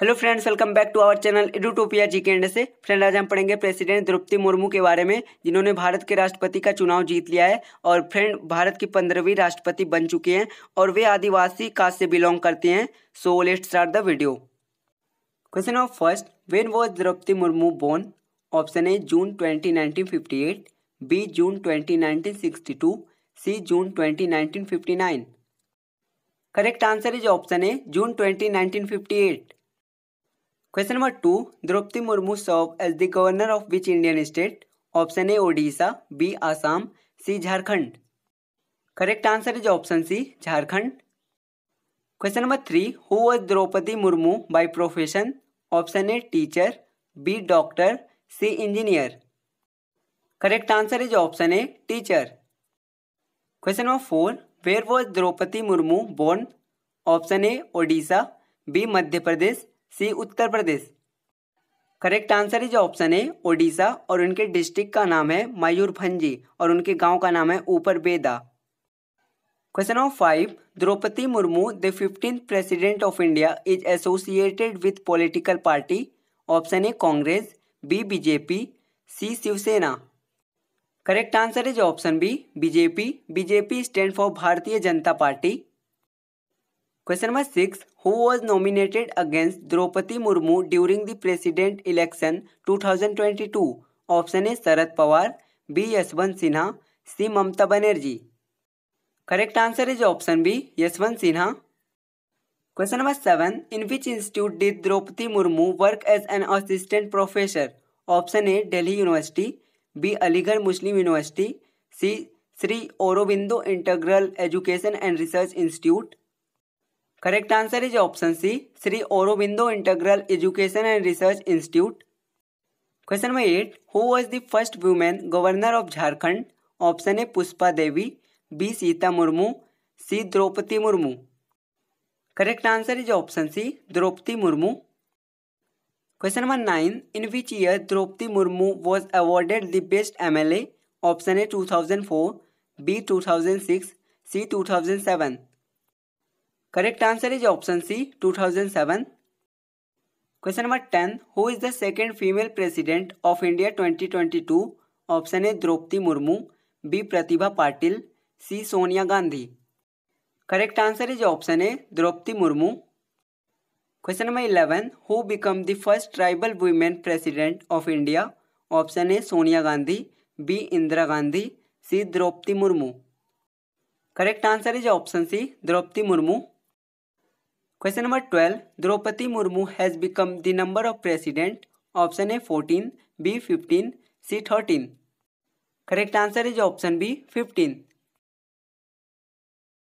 hello friends welcome back to our channel Edutopia G K से friend आज हम पढ़ेंगे प्रेसिडेंट द्रौपदी मुर्मू के बारे में जिन्होंने भारत के राष्ट्रपति का चुनाव जीत लिया है और फ्रेंड भारत की पंद्रहवीं राष्ट्रपति बन चुके हैं और वे आदिवासी कास्ट से बिलोंग करते हैं so let start the video question of first when was Draupadi Murmu born option A June twenty B June twenty C June twenty correct answer is option A June twenty question number two Draupadi Murmu serve as the governor of which Indian state option A Odisha B Assam C Jharkhand correct answer is option C Jharkhand question number three who was Draupadi Murmu by profession option A teacher B doctor C engineer correct answer is option A teacher question number four where was Draupadi Murmu born option A Odisha B Madhya Pradesh C Uttar Pradesh correct answer is option A Odisha और उनके district का नाम है मयूरभंजी और उनके गांव का नाम है Uparbeda question number five Draupadi Murmu the fifteen president of India is associated with political party option A Congress B BJP C Shiv Sena correct answer is option B BJP BJP stand for Bharatiya Janata Party question number six who was nominated against Draupadi Murmu during the president election two thousand twenty two option A Sharad Pawar B Yashwant Sinha C Mamata Banerjee correct answer is option B Yashwant Sinha question number seven in which institute did Draupadi Murmu work as an assistant professor option A Delhi University B Aligarh Muslim University C Shri Aurobindo Integral Education and Research Institute correct answer is option C Shri Aurobindo Integral Education and Research Institute question number eight who was the first women governor of Jharkhand option A Pushpa Devi B Sita Murmu C Draupadi Murmu correct answer is option C Draupadi Murmu question number nine in which year Draupadi Murmu was awarded the best M L A option A two thousand four B two thousand six C two thousand seven correct answer is option C 2007 question number ten who is the second female president of India 2022 option A Draupadi Murmu B Pratibha Patil C Sonia Gandhi correct answer is option A Draupadi Murmu question number eleven who become the first tribal women president of India option A Sonia Gandhi B Indira Gandhi C Draupadi Murmu correct answer is option C Draupadi Murmu question number twelve Draupadi Murmu has become the number of president option A fourteen B fifteen C thirteen correct answer is option B fifteen